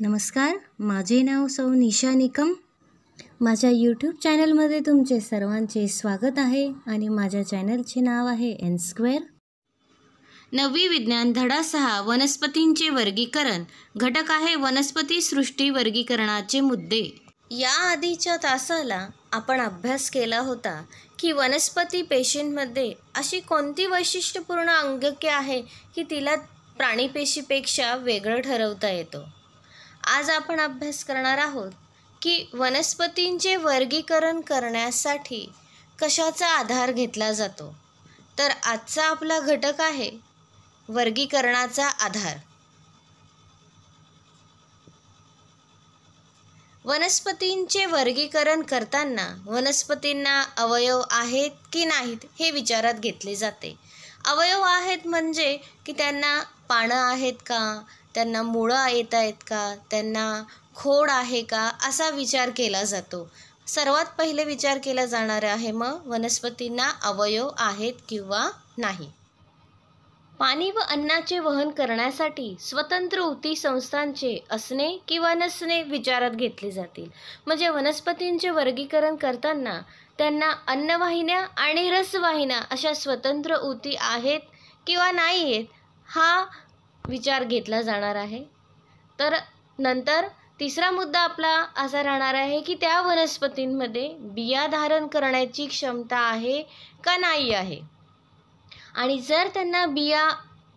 नमस्कार माझे नाव सौ निशा निकम माझ्या यूट्यूब चॅनलमध्ये तुमचे सर्वांचे स्वागत आहे आणि माझ्या चॅनलचे नाव आहे एन स्क्वेअर नवी विज्ञान धडा सहा वनस्पतींचे वर्गीकरण घटक आहे वनस्पती सृष्टी वर्गीकरणाचे मुद्दे या आधीच्या तासाला आपण अभ्यास केला होता की वनस्पती पेशींमध्ये अशी कोणती वैशिष्ट्यपूर्ण अंगके आहे की तिला प्राणीपेशीपेक्षा वेगळं ठरवता येतो आज आपण अभ्यास करणार आहोत की वनस्पतींचे वर्गीकरण करण्यासाठी कशाचा आधार घेतला जातो तर आजचा आपला घटक आहे वर्गीकरणाचा आधार वनस्पतींचे वर्गीकरण करताना वनस्पतींना अवयव आहेत की नाहीत हे विचारात घेतले जाते अवयव आहेत म्हणजे की त्यांना पानं आहेत का त्यांना मुळं येत आहेत का त्यांना खोड आहे का असा विचार केला जातो सर्वात पहिले विचार केला जाणार आहे मग वनस्पतींना अवयव आहेत किंवा नाही पाणी व अन्नाचे वहन करण्यासाठी स्वतंत्र उती संस्थांचे असणे किंवा नसणे विचारात घेतले जातील म्हणजे वनस्पतींचे वर्गीकरण करताना त्यांना अन्नवाहिन्या आणि रसवाहिन्या अशा स्वतंत्र उती आहेत किंवा नाही आहेत हा विचार घेतला जाणार आहे तर नंतर तिसरा मुद्दा आपला असा राहणार आहे की त्या वनस्पतींमध्ये बिया धारण करण्याची क्षमता आहे का नाही आहे आणि जर त्यांना बिया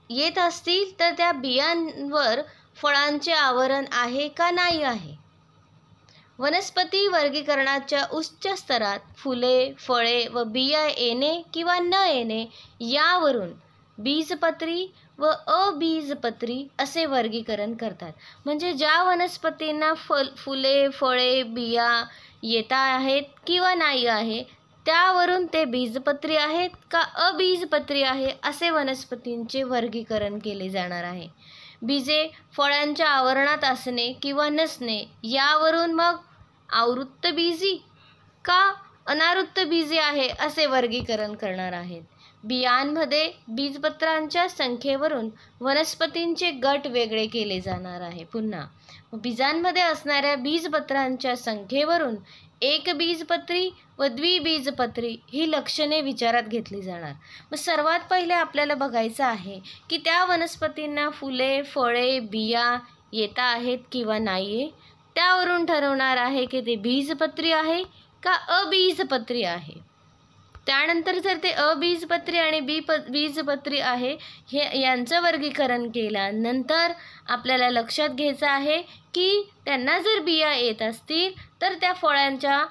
येत असतील तर त्या बियांवर फळांचे आवरण आहे का नाही आहे वनस्पती वर्गीकरणाच्या उच्च स्तरात फुले फळे व बिया येणे किंवा न येणे यावरून बीजपत्री व अबीजपत्री असे वर्गीकरण करतात म्हणजे ज्या वनस्पतींना फल फुले फळे बिया येता आहेत किंवा नाही आहे त्यावरून ते बीजपत्री आहेत का अबीजपत्री आहे असे वनस्पतींचे वर्गीकरण केले जाणार आहे बीजे फळांच्या आवरणात असणे किंवा नसणे यावरून मग आवृत्त बीजी का अनावृत्त बीजे आहे असे वर्गीकरण करणार आहेत बियांमध्ये बीजपत्रांच्या संख्येवरून वनस्पतींचे गट वेगळे केले जाणार आहे पुन्हा बीजांमध्ये असणाऱ्या बीजपत्रांच्या संख्येवरून एक बीजपत्री व द्विबीजपत्री ही लक्षणे विचारात घेतली जाणार मग सर्वात पहिले आपल्याला बघायचं आहे की त्या वनस्पतींना फुले फळे बिया येता आहेत किंवा नाही आहे त्यावरून ठरवणार आहे की ते बीजपत्री आहे का अबीजपत्री आहे त्यानंतर जर ते अबीजपत्री आणि बी प बीजपत्री आहे हे यांचं वर्गीकरण केल्यानंतर आपल्याला लक्षात घ्यायचं आहे की त्यांना जर बिया येत असतील तर त्या फळांच्या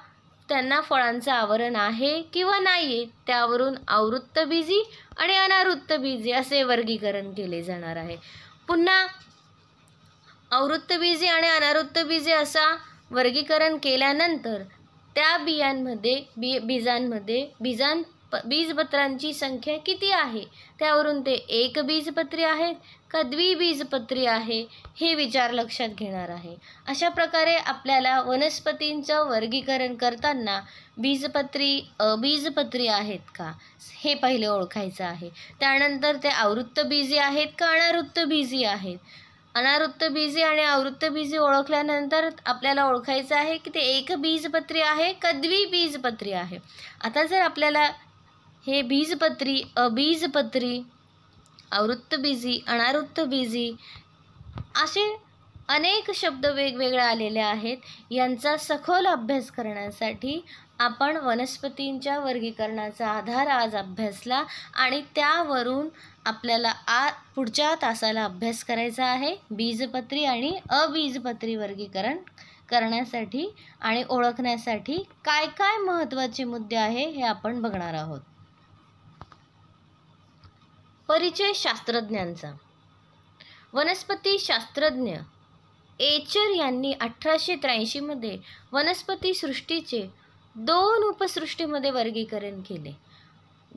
त्यांना फळांचं आवरण आहे किंवा नाही आहे त्यावरून आवृत्त बीजी आणि अनावृत्त बीजी असे वर्गीकरण केले जाणार आहे पुन्हा आवृत्त बीजी आणि अनावृत्त बीजी असा वर्गीकरण केल्यानंतर त्या बियांमध्ये बी बीजांमध्ये बीजां बीजपत्रांची संख्या किती आहे त्यावरून ते एक बीजपत्री आहेत का द्विबीजपत्री आहे हे विचार लक्षात घेणार आहे अशा प्रकारे आपल्याला वनस्पतींचं वर्गीकरण करताना बीजपत्री अबीजपत्री आहेत का हे पहिले ओळखायचं आहे त्यानंतर ते आवृत्त बीजी आहेत का अनावृत्त बीजी आहेत अनावृत्त बीजे आणि आवृत्त बीजे ओळखल्यानंतर आपल्याला ओळखायचं आहे की ते एक बीजपत्री आहे कदवी बीजपत्री आहे आता जर आपल्याला हे बीजपत्री अबीजपत्री अनावृत्त बीजी असे अनेक शब्द वेगवेगळे आलेले आहेत यांचा सखोल अभ्यास करण्यासाठी आपण वनस्पतींच्या वर्गीकरणाचा आधार आज अभ्यासला आणि त्यावरून आपल्याला आ पुढच्या तासाला अभ्यास करायचा आहे बीजपत्री आणि अबीजपत्री वर्गीकरण करण्यासाठी आणि ओळखण्यासाठी काय काय महत्त्वाचे मुद्दे आहे हे आपण बघणार आहोत परिचय शास्त्रज्ञांचा वनस्पती शास्त्रज्ञ एचर यांनी अठराशे त्र्याऐंशीमध्ये वनस्पती सृष्टीचे दोन उपसृष्टीमध्ये वर्गीकरण केले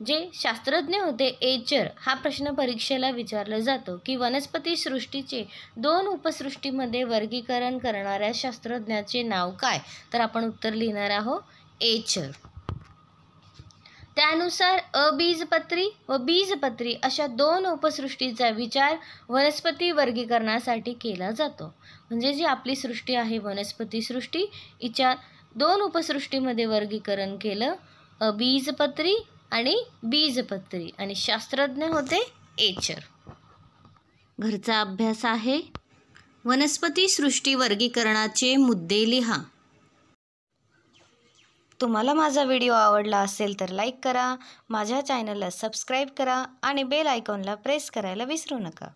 जे शास्त्रज्ञ होते एचर हा प्रश्न परीक्षेला विचारला जातो की वनस्पती सृष्टीचे दोन उपसृष्टीमध्ये वर्गीकरण करणाऱ्या शास्त्रज्ञाचे नाव काय तर आपण उत्तर लिहिणार आहोत एचर त्यानुसार अबीजपत्री व बीजपत्री अशा दोन उपसृष्टीचा विचार वनस्पती वर्गीकरणासाठी केला जातो म्हणजे जी आपली सृष्टी आहे वनस्पती सृष्टी हिच्या दोन उपसृष्टीमध्ये वर्गीकरण केलं बीजपत्री आणि बीजपत्री आणि शास्त्रज्ञ होते एचर घरचा अभ्यास आहे वनस्पती सृष्टी वर्गीकरणाचे मुद्दे लिहा तुम्हाला माझा व्हिडिओ आवडला असेल तर लाईक करा माझ्या चॅनलला सबस्क्राईब करा आणि बेल आयकॉनला प्रेस करायला विसरू नका